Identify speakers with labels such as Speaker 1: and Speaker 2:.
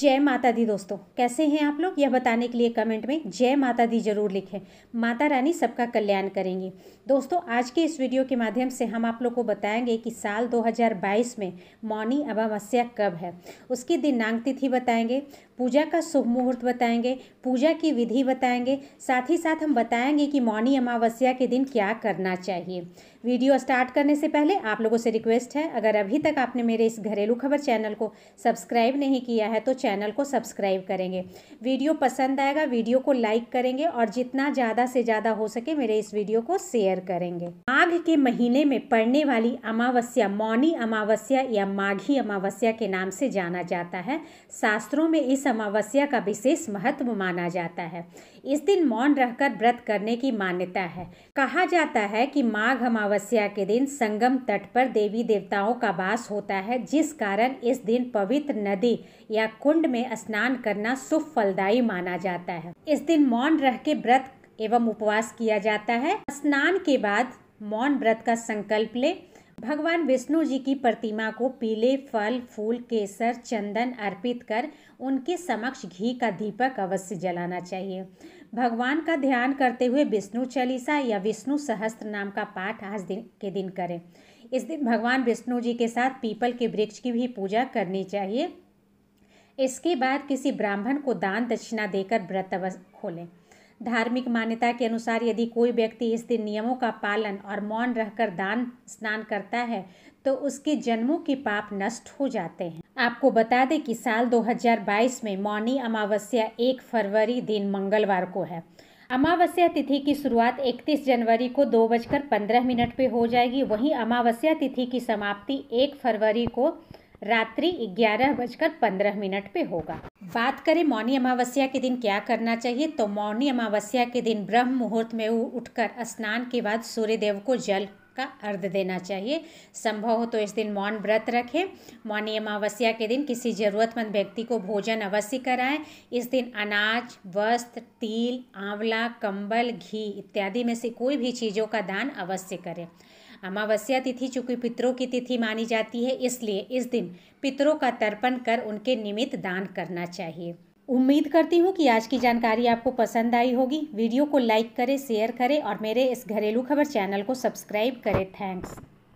Speaker 1: जय माता दी दोस्तों कैसे हैं आप लोग यह बताने के लिए कमेंट में जय माता दी जरूर लिखें माता रानी सबका कल्याण करेंगी दोस्तों आज के इस वीडियो के माध्यम से हम आप लोग को बताएंगे कि साल 2022 में मौनी अमावस्या कब है उसकी दिनांक तिथि बताएंगे पूजा का शुभ मुहूर्त बताएंगे पूजा की विधि बताएंगे साथ ही साथ हम बताएंगे कि मौनी अमावस्या के दिन क्या करना चाहिए वीडियो स्टार्ट करने से पहले आप लोगों से रिक्वेस्ट है अगर अभी तक आपने मेरे इस घरेलू खबर चैनल को सब्सक्राइब नहीं किया है तो चैनल को सब्सक्राइब करेंगे वीडियो पसंद आएगा वीडियो को लाइक करेंगे और जितना ज़्यादा से ज़्यादा हो सके मेरे इस वीडियो को शेयर करेंगे माघ के महीने में पड़ने वाली अमावस्या मौनी अमावस्या या माघी अमावस्या के नाम से जाना जाता है शास्त्रों में इस अमावस्या का विशेष महत्व माना जाता है इस दिन मौन रहकर व्रत करने की मान्यता है कहा जाता है कि माघ अमावस्या के दिन संगम तट पर देवी देवताओं का वास होता है जिस कारण इस दिन पवित्र नदी या कुंड कुंड में स्नान करना शुभ फलदायी माना जाता है इस दिन मौन रह के व्रत एवं उपवास किया जाता है स्नान के बाद मौन व्रत का संकल्प ले भगवान विष्णु जी की प्रतिमा को पीले फल फूल केसर चंदन अर्पित कर उनके समक्ष घी का दीपक अवश्य जलाना चाहिए भगवान का ध्यान करते हुए विष्णु चालीसा या विष्णु सहस्त्र नाम का पाठ आज दिन के दिन करें इस दिन भगवान विष्णु जी के साथ पीपल के वृक्ष की भी पूजा करनी चाहिए इसके बाद किसी ब्राह्मण को दान दक्षिणा देकर व्रत खोलें धार्मिक मान्यता के अनुसार यदि कोई व्यक्ति इस दिन नियमों का पालन और मौन रहकर दान स्नान करता है तो उसके जन्मों के पाप नष्ट हो जाते हैं आपको बता दें कि साल 2022 में मौनी अमावस्या एक फरवरी दिन मंगलवार को है अमावस्या तिथि की शुरुआत 31 जनवरी को दो बजकर पंद्रह मिनट पर हो जाएगी वहीं अमावस्या तिथि की समाप्ति एक फरवरी को रात्रि ग्यारह बजकर पंद्रह मिनट पे होगा बात करें मौनी अमावस्या के दिन क्या करना चाहिए तो मौनी अमावस्या के दिन ब्रह्म मुहूर्त में उठकर स्नान के बाद सूर्यदेव को जल का अर्ध देना चाहिए संभव हो तो इस दिन मौन व्रत रखें मौनी अमावस्या के दिन किसी ज़रूरतमंद व्यक्ति को भोजन अवश्य कराएं इस दिन अनाज वस्त्र तिल आंवला कंबल घी इत्यादि में से कोई भी चीज़ों का दान अवश्य करें अमावस्या तिथि चूंकि पितरों की तिथि मानी जाती है इसलिए इस दिन पितरों का तर्पण कर उनके निमित्त दान करना चाहिए उम्मीद करती हूँ कि आज की जानकारी आपको पसंद आई होगी वीडियो को लाइक करें शेयर करें और मेरे इस घरेलू खबर चैनल को सब्सक्राइब करें थैंक्स